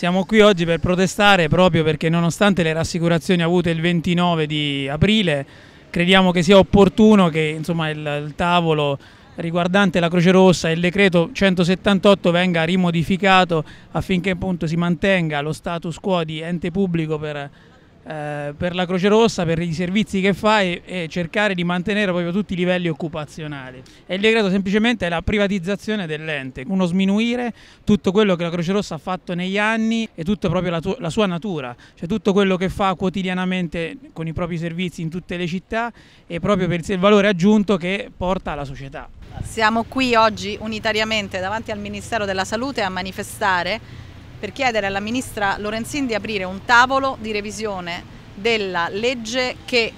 Siamo qui oggi per protestare proprio perché nonostante le rassicurazioni avute il 29 di aprile crediamo che sia opportuno che insomma, il, il, tavolo riguardante la Croce Rossa e il decreto 178 venga rimodificato affinché appunto, si mantenga lo status quo di ente pubblico per eh, per la Croce Rossa, per i servizi che fa e, e, cercare di mantenere proprio tutti i livelli occupazionali. E il decreto semplicemente è la privatizzazione dell'ente, uno sminuire tutto quello che la Croce Rossa ha fatto negli anni e tutta proprio la, la sua natura, cioè tutto quello che fa quotidianamente con i propri servizi in tutte le città e proprio per il valore aggiunto che porta alla società. Siamo qui oggi unitariamente davanti al Ministero della Salute a manifestare per chiedere alla Ministra Lorenzin di aprire un tavolo di revisione della legge che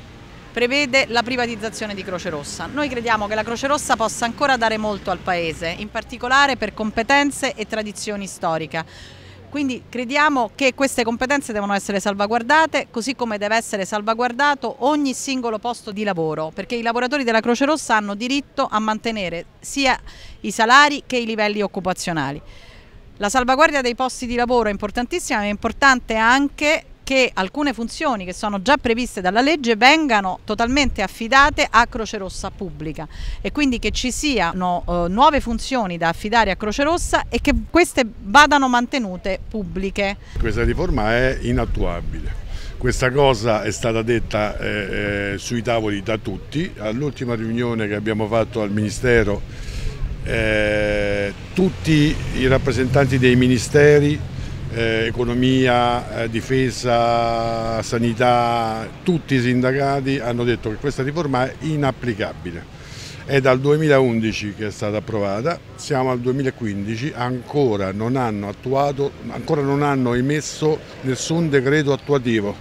prevede la privatizzazione di Croce Rossa. Noi crediamo che la Croce Rossa possa ancora dare molto al Paese, in particolare per competenze e tradizioni storiche. Quindi crediamo che queste competenze devono essere salvaguardate, così come deve essere salvaguardato ogni singolo posto di lavoro, perché i lavoratori della Croce Rossa hanno diritto a mantenere sia i salari che i livelli occupazionali. La salvaguardia dei posti di lavoro è importantissima, ma è importante anche che alcune funzioni che sono già previste dalla legge vengano totalmente affidate a Croce Rossa pubblica e quindi che ci siano eh, nuove funzioni da affidare a Croce Rossa e che queste vadano mantenute pubbliche. Questa riforma è inattuabile. Questa cosa è stata detta eh, eh sui tavoli da tutti. All'ultima riunione che abbiamo fatto al Ministero eh, tutti i rappresentanti dei ministeri, eh, economia, eh, difesa, sanità, tutti i sindacati hanno detto che questa riforma è inapplicabile. È dal 2011 che è stata approvata, siamo al 2015, ancora non hanno, attuato, ancora non hanno emesso nessun decreto attuativo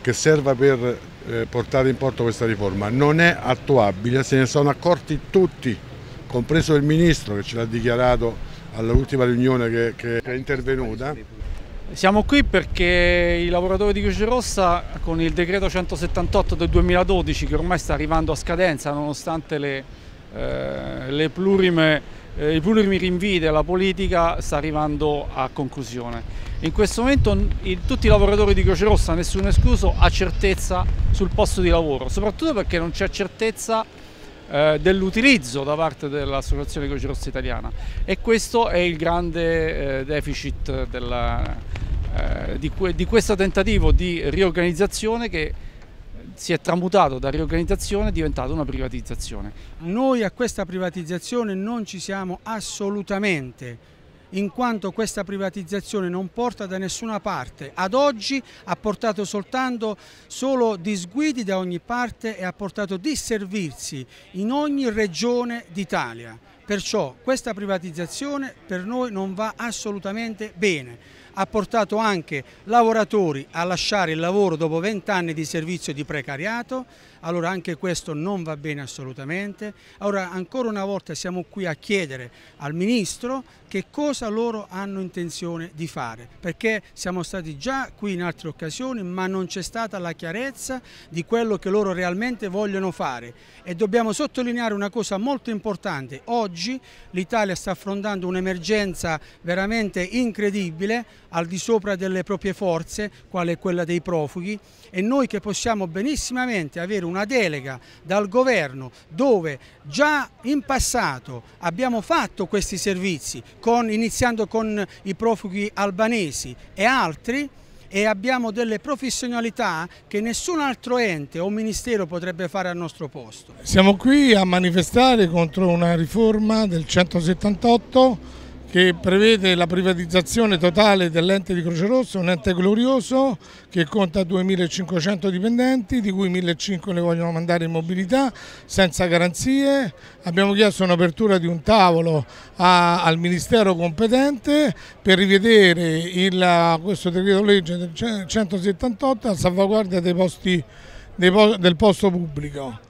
che serva per eh, portare in porto questa riforma. Non è attuabile, se ne sono accorti tutti compreso il Ministro che ce l'ha dichiarato all'ultima riunione che, che è intervenuta. Siamo qui perché i lavoratori di Croce Rossa con il decreto 178 del 2012 che ormai sta arrivando a scadenza nonostante le, eh, le plurime, eh, i plurimi rinvii della politica sta arrivando a conclusione. In questo momento il, tutti i lavoratori di Croce Rossa, nessuno escluso, ha certezza sul posto di lavoro, soprattutto perché non c'è certezza eh, dell'utilizzo da parte dell'Associazione Croce Rossa Italiana e questo è il grande eh, deficit della, eh, di, di questo tentativo di riorganizzazione che si è tramutato da riorganizzazione è diventata una privatizzazione. Noi a questa privatizzazione non ci siamo assolutamente in quanto questa privatizzazione non porta da nessuna parte. Ad oggi ha portato soltanto solo disguidi da ogni parte e ha portato disservizi in ogni regione d'Italia. Perciò questa privatizzazione per noi non va assolutamente bene. Ha portato anche lavoratori a lasciare il lavoro dopo vent'anni di servizio di precariato, allora anche questo non va bene assolutamente. Allora ancora una volta siamo qui a chiedere al Ministro che cosa loro hanno intenzione di fare, perché siamo stati già qui in altre occasioni ma non c'è stata la chiarezza di quello che loro realmente vogliono fare e dobbiamo sottolineare una cosa molto importante, oggi l'Italia sta affrontando un'emergenza veramente incredibile al di sopra delle proprie forze, quale quella dei profughi e noi che possiamo benissimamente avere una delega dal governo dove già in passato abbiamo fatto questi servizi con, iniziando con i profughi albanesi e altri e abbiamo delle professionalità che nessun altro ente o ministero potrebbe fare al nostro posto. Siamo qui a manifestare contro una riforma del 178 che prevede la privatizzazione totale dell'ente di Croce Rossa, un ente glorioso che conta 2.500 dipendenti, di cui 1.500 le vogliono mandare in mobilità senza garanzie. Abbiamo chiesto un'apertura di un tavolo a, al Ministero competente per rivedere il, questo decreto legge 178 a salvaguardia dei posti, dei, del posto pubblico.